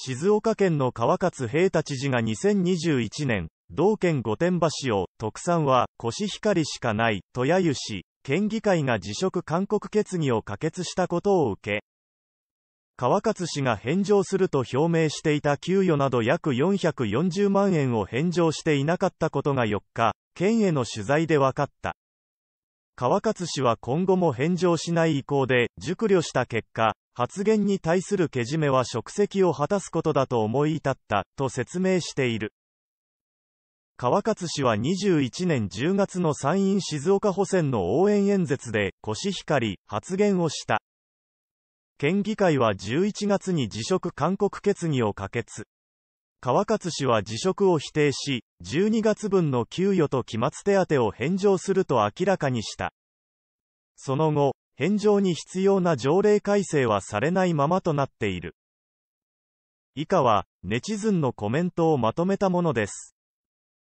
静岡県の川勝平太知事が2021年、同県御殿場市を、特産は、コシヒカリしかない、と揶揄し、県議会が辞職勧告決議を可決したことを受け、川勝氏が返上すると表明していた給与など約440万円を返上していなかったことが4日、県への取材で分かった。川勝氏は今後も返上しない意向で、熟慮した結果、発言に対するけじめは職責を果たすことだと思い至った、と説明している。川勝氏は21年10月の参院静岡補選の応援演説で、コシヒカリ、発言をした。県議会は11月に辞職勧告決議を可決。川勝氏は辞職を否定し、12月分の給与と期末手当を返上すると明らかにした。その後、返上に必要な条例改正はされないままとなっている。以下は、ネチズンのコメントをまとめたものです。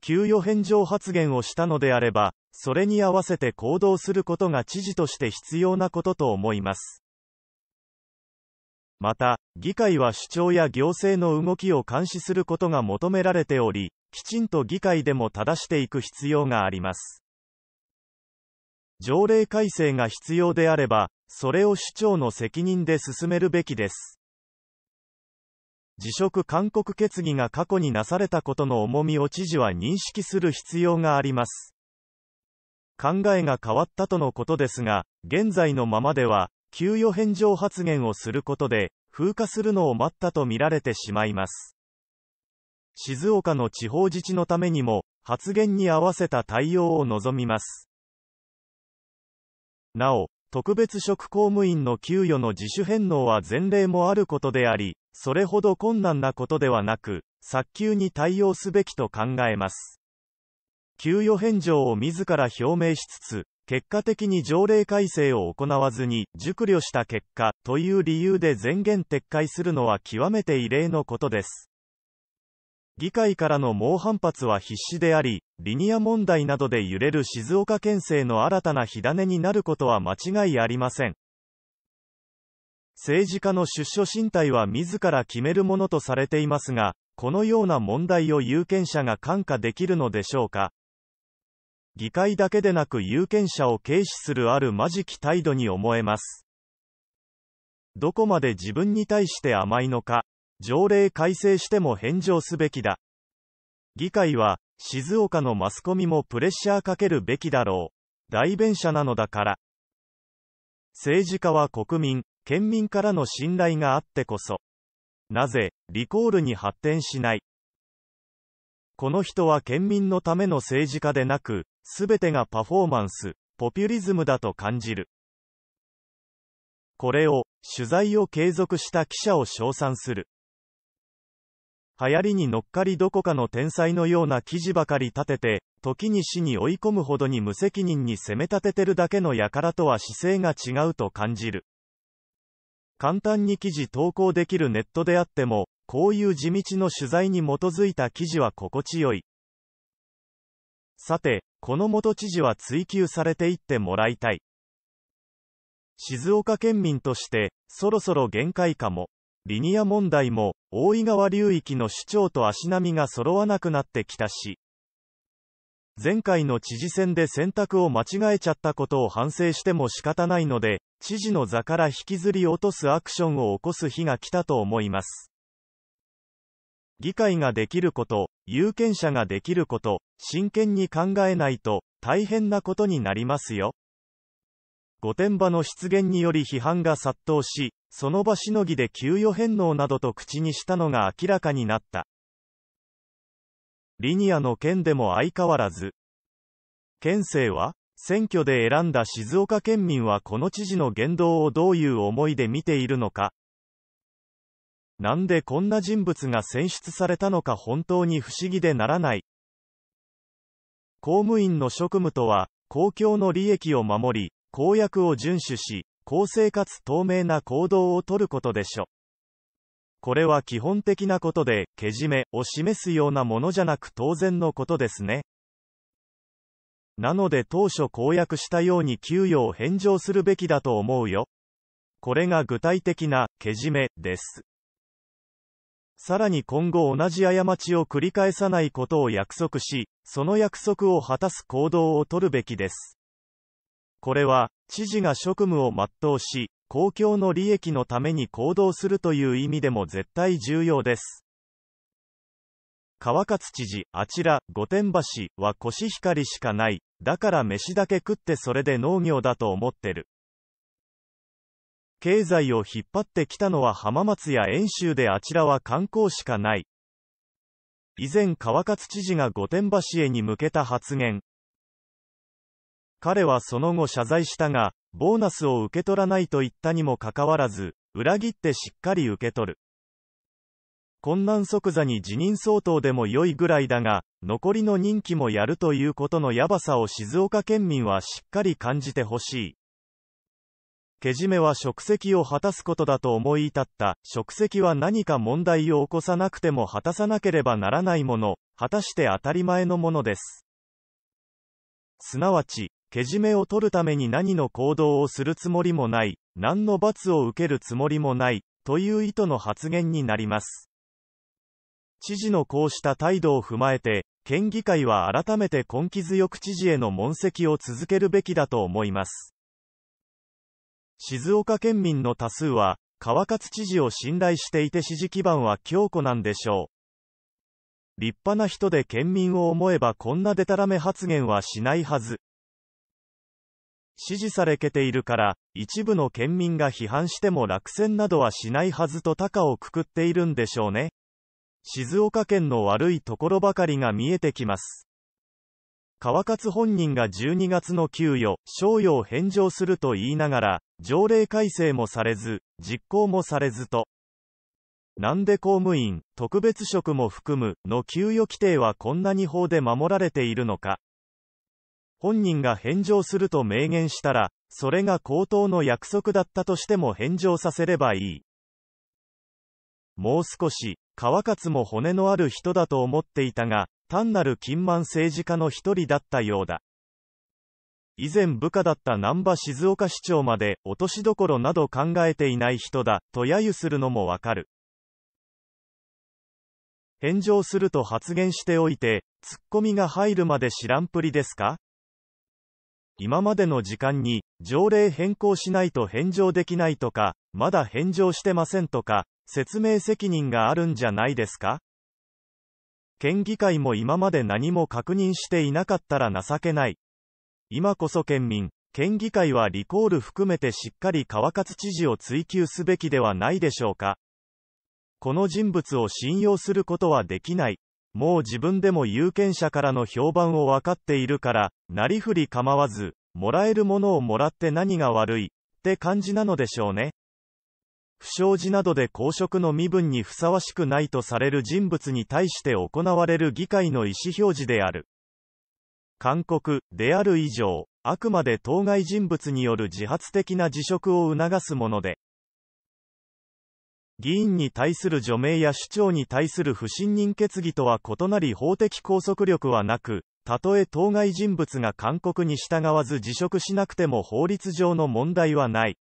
給与返上発言をしたのであれば、それに合わせて行動することが知事として必要なことと思います。また、議会は主張や行政の動きを監視することが求められており、きちんと議会でも正していく必要があります。条例改正が必要であれば、それを市長の責任で進めるべきです。辞職勧告決議が過去になされたことの重みを知事は認識する必要があります。考えが変わったとのことですが、現在のままでは、給与返上発言をすることで、風化するのを待ったと見られてしまいます。静岡の地方自治のためにも、発言に合わせた対応を望みます。なお、特別職公務員の給与の自主返納は前例もあることであり、それほど困難なことではなく、早急に対応すべきと考えます。給与返上を自ら表明しつつ、結果的に条例改正を行わずに熟慮した結果という理由で全言撤回するのは極めて異例のことです。議会からの猛反発は必至であり、リニア問題などで揺れる静岡県政の新たな火種になることは間違いありません。政治家の出所進退は自ら決めるものとされていますが、このような問題を有権者が看過できるのでしょうか。議会だけでなく有権者を軽視するあるまじき態度に思えます。どこまで自分に対して甘いのか、条例改正しても返上すべきだ。議会は、静岡のマスコミもプレッシャーかけるべきだろう。代弁者なのだから。政治家は国民、県民からの信頼があってこそ。なぜ、リコールに発展しない。この人は県民のための政治家でなく、すべてがパフォーマンス、ポピュリズムだと感じる。これを、取材を継続した記者を称賛する。流行りに乗っかりどこかの天才のような記事ばかり立てて、時に死に追い込むほどに無責任に責め立ててるだけの輩とは姿勢が違うと感じる。簡単に記事投稿できるネットであっても、こういう地道の取材に基づいた記事は心地よい。さて、この元知事は追及されていってもらいたい。静岡県民として、そろそろ限界かも。リニア問題も、大井川流域の主張と足並みが揃わなくなってきたし、前回の知事選で選択を間違えちゃったことを反省しても仕方ないので、知事の座から引きずり落とすアクションを起こす日が来たと思います。議会ができること、有権者ができること、真剣に考えないと、大変なことになりますよ。御殿場の出現により批判が殺到し、その場しのぎで給与返納などと口にしたのが明らかになった。リニアの件でも相変わらず、県政は、選挙で選んだ静岡県民はこの知事の言動をどういう思いで見ているのか。なんでこんな人物が選出されたのか本当に不思議でならない。公務員の職務とは、公共の利益を守り、公約を遵守し、公正かつ透明な行動をとることでしょこれは基本的なことで、けじめを示すようなものじゃなく当然のことですね。なので当初公約したように給与を返上するべきだと思うよ。これが具体的な、けじめ、です。さらに今後同じ過ちを繰り返さないことを約束し、その約束を果たす行動をとるべきです。これは、知事が職務を全うし、公共の利益のために行動するという意味でも絶対重要です。川勝知事、あちら、御殿橋はコシヒカリしかない。だから飯だけ食ってそれで農業だと思ってる。経済を引っ張ってきたのは浜松や遠州であちらは観光しかない。以前川勝知事が御殿橋へに向けた発言、彼はその後謝罪したが、ボーナスを受け取らないと言ったにもかかわらず、裏切ってしっかり受け取る。困難即座に辞任相当でも良いぐらいだが、残りの任期もやるということのやばさを静岡県民はしっかり感じてほしい。けじめは職責を果たすことだと思い至った、職責は何か問題を起こさなくても果たさなければならないもの、果たして当たり前のものです。すなわち、けじめを取るために何の行動をするつもりもない、何の罰を受けるつもりもない、という意図の発言になります。知事のこうした態度を踏まえて、県議会は改めて根気強く知事への問責を続けるべきだと思います。静岡県民の多数は、川勝知事を信頼していて支持基盤は強固なんでしょう。立派な人で県民を思えばこんなデタラメ発言はしないはず。支持されけているから、一部の県民が批判しても落選などはしないはずと高をくくっているんでしょうね。静岡県の悪いところばかりが見えてきます。川勝本人が12月の給与、賞与を返上すると言いながら、条例改正もされず、実行もされずと。なんで公務員、特別職も含む、の給与規定はこんなに法で守られているのか。本人が返上すると明言したら、それが口頭の約束だったとしても返上させればいい。もう少し、川勝も骨のある人だと思っていたが、単なる金満政治家の一人だったようだ。以前部下だった難波静岡市長まで落としどころなど考えていない人だと揶揄するのもわかる返上すると発言しておいてツッコミが入るまで知らんぷりですか今までの時間に、条例変更しないと返上できないとか、まだ返上してませんとか、説明責任があるんじゃないですか県議会も今まで何も確認していなかったら情けない。今こそ県民、県議会はリコール含めてしっかり川勝知事を追及すべきではないでしょうか。この人物を信用することはできない。もう自分でも有権者からの評判を分かっているから、なりふり構わず、もらえるものをもらって何が悪い、って感じなのでしょうね。不祥事などで公職の身分にふさわしくないとされる人物に対して行われる議会の意思表示である。勧告である以上、あくまで当該人物による自発的な辞職を促すもので、議員に対する除名や首長に対する不信任決議とは異なり法的拘束力はなく、たとえ当該人物が勧告に従わず辞職しなくても法律上の問題はない。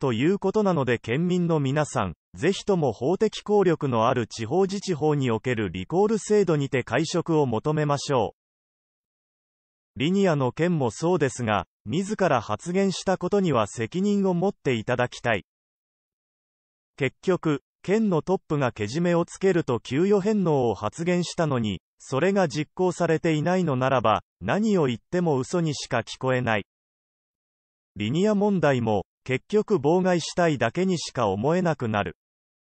ということなので県民の皆さん、ぜひとも法的効力のある地方自治法におけるリコール制度にて解職を求めましょう。リニアの件もそうですが、自ら発言したことには責任を持っていただきたい。結局、県のトップがけじめをつけると給与返納を発言したのに、それが実行されていないのならば、何を言っても嘘にしか聞こえない。リニア問題も、結局妨害したいだけにしか思えなくなる。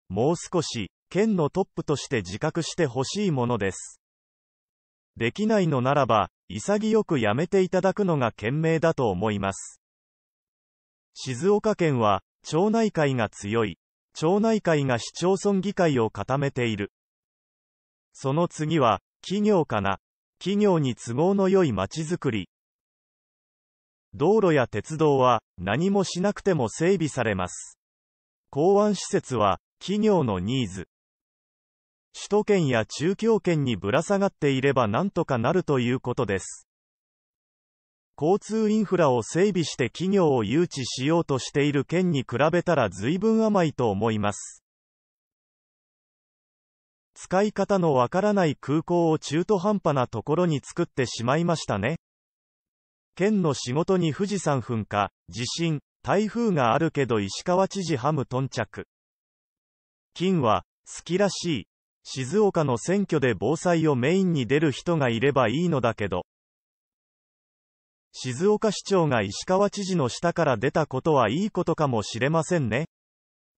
もう少し、県のトップとして自覚してほしいものです。できないのならば、潔くやめていただくのが賢明だと思います。静岡県は、町内会が強い。町内会が市町村議会を固めている。その次は、企業かな。企業に都合の良い街づくり。道路や鉄道は、何もしなくても整備されます。港湾施設は、企業のニーズ。首都圏や中京圏にぶら下がっていればなんとかなるということです。交通インフラを整備して企業を誘致しようとしている県に比べたら随分甘いと思います。使い方のわからない空港を中途半端なところに作ってしまいましたね。県の仕事に富士山噴火、地震、台風があるけど石川知事ハム頓着。金は、好きらしい。静岡の選挙で防災をメインに出る人がいればいいのだけど。静岡市長が石川知事の下から出たことはいいことかもしれませんね。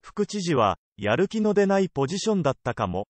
副知事は、やる気の出ないポジションだったかも。